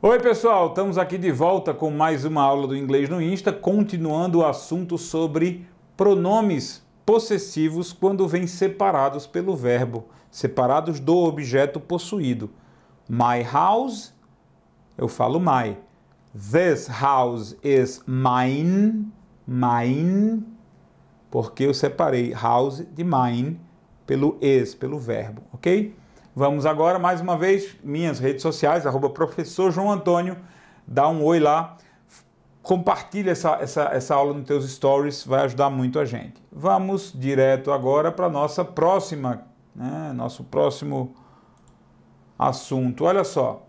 Oi, pessoal, estamos aqui de volta com mais uma aula do Inglês no Insta, continuando o assunto sobre pronomes possessivos quando vêm separados pelo verbo, separados do objeto possuído. My house, eu falo my. This house is mine, mine, porque eu separei house de mine pelo is, pelo verbo, ok? Vamos agora, mais uma vez, minhas redes sociais, arroba professor João Antônio, dá um oi lá, compartilha essa, essa, essa aula nos teus stories, vai ajudar muito a gente. Vamos direto agora para nossa próxima, né, nosso próximo assunto. Olha só,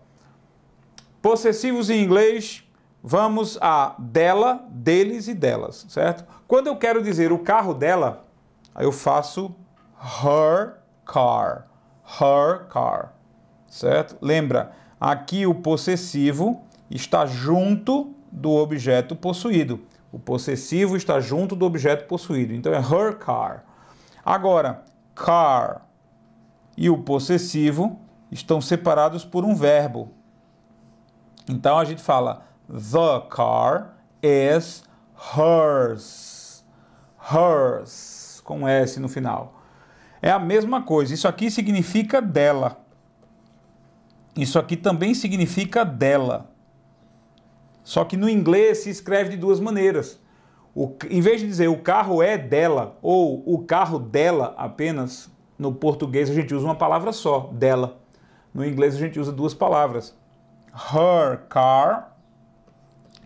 possessivos em inglês, vamos a dela, deles e delas, certo? Quando eu quero dizer o carro dela, eu faço her car her car, certo? Lembra, aqui o possessivo está junto do objeto possuído. O possessivo está junto do objeto possuído. Então é her car. Agora, car e o possessivo estão separados por um verbo. Então a gente fala the car is hers. Hers com S no final. É a mesma coisa. Isso aqui significa dela. Isso aqui também significa dela. Só que no inglês se escreve de duas maneiras. O, em vez de dizer o carro é dela ou o carro dela apenas, no português a gente usa uma palavra só, dela. No inglês a gente usa duas palavras. Her car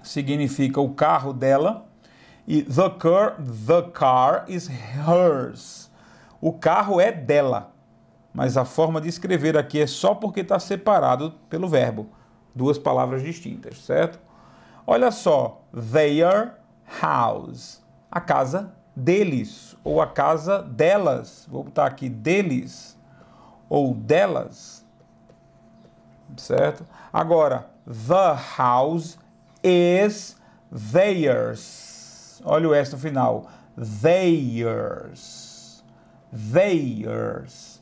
significa o carro dela e the car, the car is hers o carro é dela, mas a forma de escrever aqui é só porque está separado pelo verbo. Duas palavras distintas, certo? Olha só, their house, a casa deles ou a casa delas. Vou botar aqui deles ou delas, certo? Agora, the house is theirs. Olha o S no final. Theirs theirs.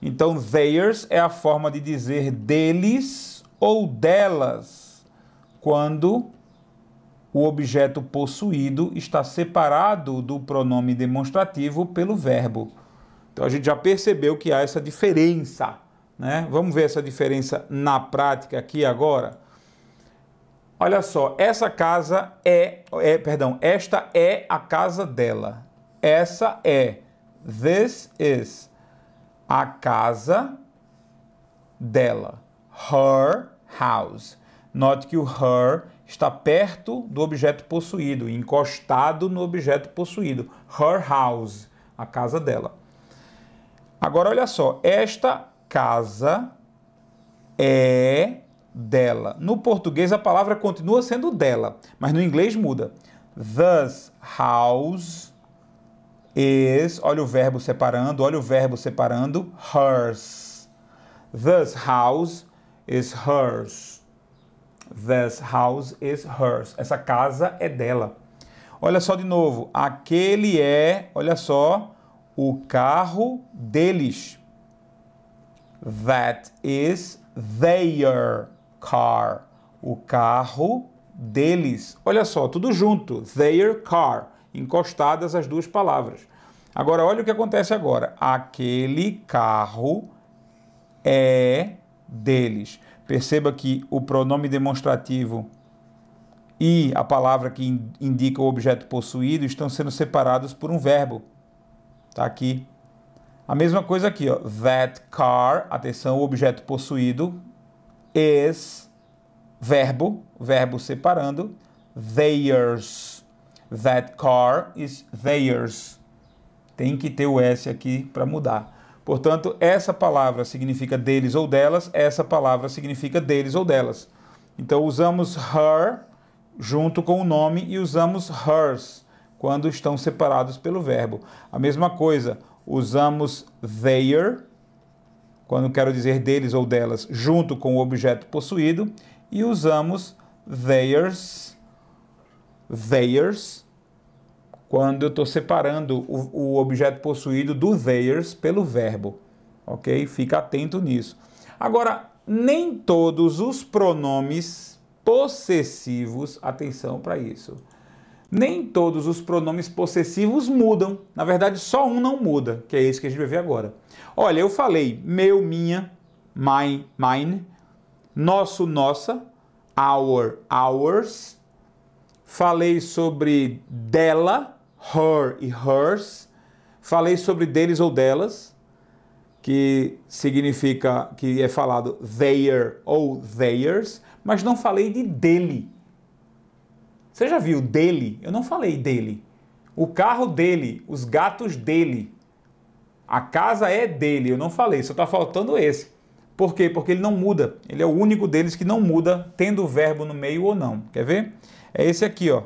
Então, theirs é a forma de dizer deles ou delas, quando o objeto possuído está separado do pronome demonstrativo pelo verbo. Então, a gente já percebeu que há essa diferença. Né? Vamos ver essa diferença na prática aqui agora. Olha só, essa casa é, é, perdão, esta é a casa dela. Essa é. This is a casa dela. Her house. Note que o her está perto do objeto possuído, encostado no objeto possuído. Her house, a casa dela. Agora olha só, esta casa é dela. No português a palavra continua sendo dela, mas no inglês muda. This house is, olha o verbo separando, olha o verbo separando, hers. This house is hers. This house is hers. Essa casa é dela. Olha só de novo. Aquele é, olha só, o carro deles. That is their car. O carro deles. Olha só, tudo junto. Their car encostadas as duas palavras. Agora, olha o que acontece agora. Aquele carro é deles. Perceba que o pronome demonstrativo e a palavra que indica o objeto possuído estão sendo separados por um verbo. Está aqui. A mesma coisa aqui, ó. That car, atenção, o objeto possuído is verbo, verbo separando, theirs That car is theirs. Tem que ter o S aqui para mudar. Portanto, essa palavra significa deles ou delas, essa palavra significa deles ou delas. Então, usamos her junto com o nome e usamos hers quando estão separados pelo verbo. A mesma coisa, usamos their quando quero dizer deles ou delas junto com o objeto possuído e usamos theirs theirs, quando eu estou separando o, o, objeto possuído do theirs pelo verbo, ok? Fica atento nisso. Agora, nem todos os pronomes possessivos, atenção para isso, nem todos os pronomes possessivos mudam. Na verdade, só um não muda, que é esse que a gente vai ver agora. Olha, eu falei meu, minha, mine, mine, nosso, nossa, our, ours, falei sobre dela, her e hers, falei sobre deles ou delas, que significa que é falado their ou theirs, mas não falei de dele. Você já viu dele? Eu não falei dele. O carro dele, os gatos dele, a casa é dele. Eu não falei, só está faltando esse. Por quê? Porque ele não muda. Ele é o único deles que não muda, tendo o verbo no meio ou não. Quer ver? é esse aqui, ó.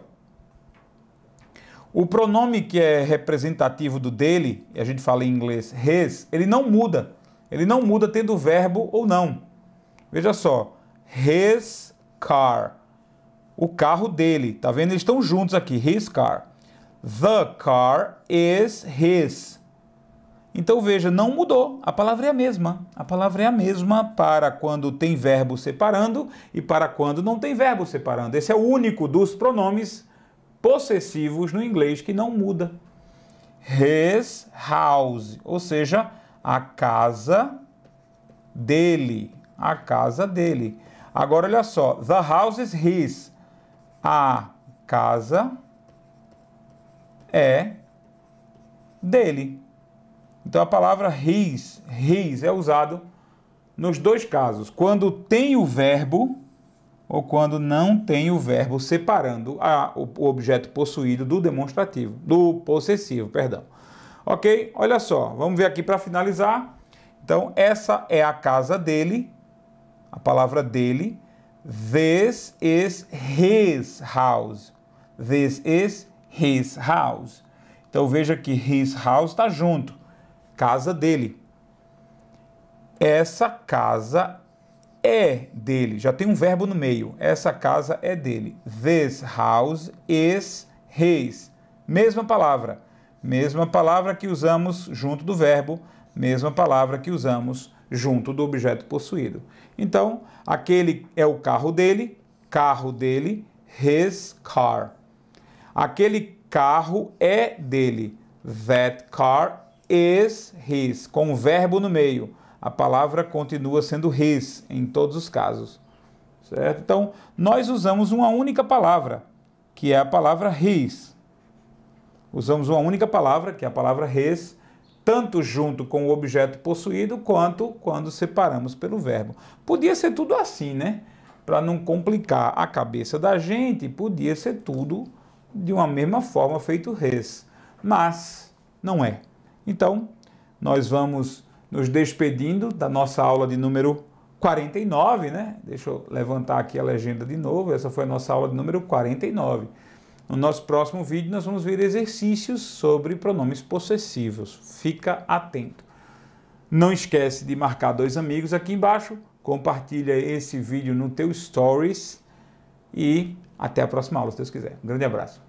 O pronome que é representativo do dele, a gente fala em inglês his, ele não muda. Ele não muda tendo verbo ou não. Veja só, his car. O carro dele, tá vendo? Eles estão juntos aqui, his car. The car is his. Então veja, não mudou, a palavra é a mesma. A palavra é a mesma para quando tem verbo separando e para quando não tem verbo separando. Esse é o único dos pronomes possessivos no inglês que não muda. His house, ou seja, a casa dele. A casa dele. Agora olha só, the house is his. A casa é dele. Então a palavra reis, reis é usado nos dois casos, quando tem o verbo ou quando não tem o verbo separando a, o, o objeto possuído do demonstrativo, do possessivo, perdão. OK? Olha só, vamos ver aqui para finalizar. Então essa é a casa dele, a palavra dele. This is his house. This is his house. Então veja que his house está junto casa dele. Essa casa é dele. Já tem um verbo no meio. Essa casa é dele. This house is his. Mesma palavra. Mesma palavra que usamos junto do verbo, mesma palavra que usamos junto do objeto possuído. Então, aquele é o carro dele, carro dele, his car. Aquele carro é dele, that car is his, com o verbo no meio. A palavra continua sendo his em todos os casos. Certo? Então, nós usamos uma única palavra, que é a palavra his. Usamos uma única palavra, que é a palavra his, tanto junto com o objeto possuído, quanto quando separamos pelo verbo. Podia ser tudo assim, né? Para não complicar a cabeça da gente, podia ser tudo de uma mesma forma feito res Mas não é. Então, nós vamos nos despedindo da nossa aula de número 49, né? Deixa eu levantar aqui a legenda de novo. Essa foi a nossa aula de número 49. No nosso próximo vídeo, nós vamos ver exercícios sobre pronomes possessivos. Fica atento. Não esquece de marcar dois amigos aqui embaixo. Compartilha esse vídeo no teu Stories. E até a próxima aula, se Deus quiser. Um grande abraço.